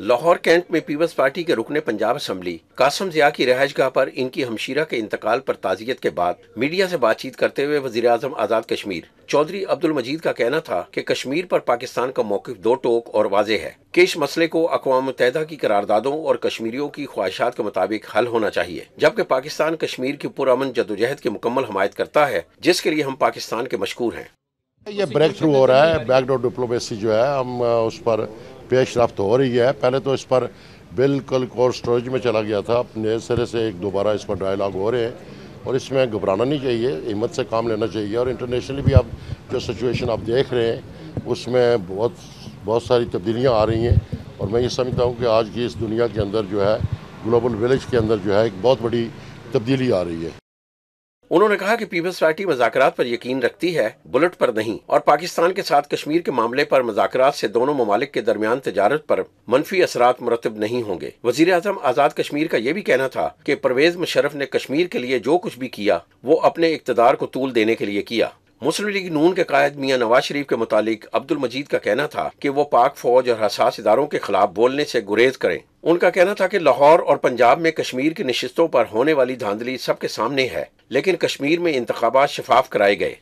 Lahore cantt में पीपल्स पार्टी के रुकने पंजाब असम्बली कासम जिया की रहायशगाह पर इनकी हमशीरा के इंतकाल पर ताजियत के बाद मीडिया से बातचीत करते हुए वजीर आज़ाद कश्मीर चौधरी अब्दुल मजीद का कहना था कि कश्मीर पर पाकिस्तान का मौकफ दो टोक और वाजे है कि इस मसले को अकवा मुतहदा की करारदादों और कश्मीरियों की ख्वाहिशात के मुताबिक हल होना चाहिए जबकि पाकिस्तान कश्मीर की पुरमन जदोजहद की मुकम्मल हमायत करता है जिसके लिए हम पाकिस्तान के मशहूर हैं ये ब्रेक थ्रू हो रहा है बैकडोर डिप्लोमेसी जो है हम उस पर पेश रफ्त तो हो रही है पहले तो इस पर बिल्कुल कोर स्टोरेज में चला गया था अपने सिरे से एक दोबारा इस पर डायलाग हो रहे हैं और इसमें घबराना नहीं चाहिए हिम्मत से काम लेना चाहिए और इंटरनेशनली भी आप जो सिचुएशन आप देख रहे हैं उसमें बहुत बहुत सारी तब्दीलियाँ आ रही हैं और मैं ये समझता हूँ कि आज की इस दुनिया के अंदर जो है ग्लोबल विलेज के अंदर जो है एक बहुत बड़ी तब्दीली आ रही है उन्होंने कहा कि पीपल्स पार्टी मजाकरात पर यकीन रखती है बुलेट पर नहीं और पाकिस्तान के साथ कश्मीर के मामले पर मजाकरात से दोनों ममालिक के दरमियान तजारत पर मनफी असरात मुरतब नहीं होंगे वजीर अजम आजाद कश्मीर का यह भी कहना था कि परवेज मुशरफ ने कश्मीर के लिए जो कुछ भी किया वो अपने इकतदार को तूल देने के लिए किया मुस्लिम लीग नून के कायद मियाँ नवाज शरीफ के मुतालिक अब्दुल मजीद का कहना था कि वो पाक फौज और हसास इदारों के खिलाफ बोलने से गुरेज करें उनका कहना था कि लाहौर और पंजाब में कश्मीर की नशस्तों पर होने वाली धांधली सबके सामने है लेकिन कश्मीर में इंतबात शफाफ कराए गए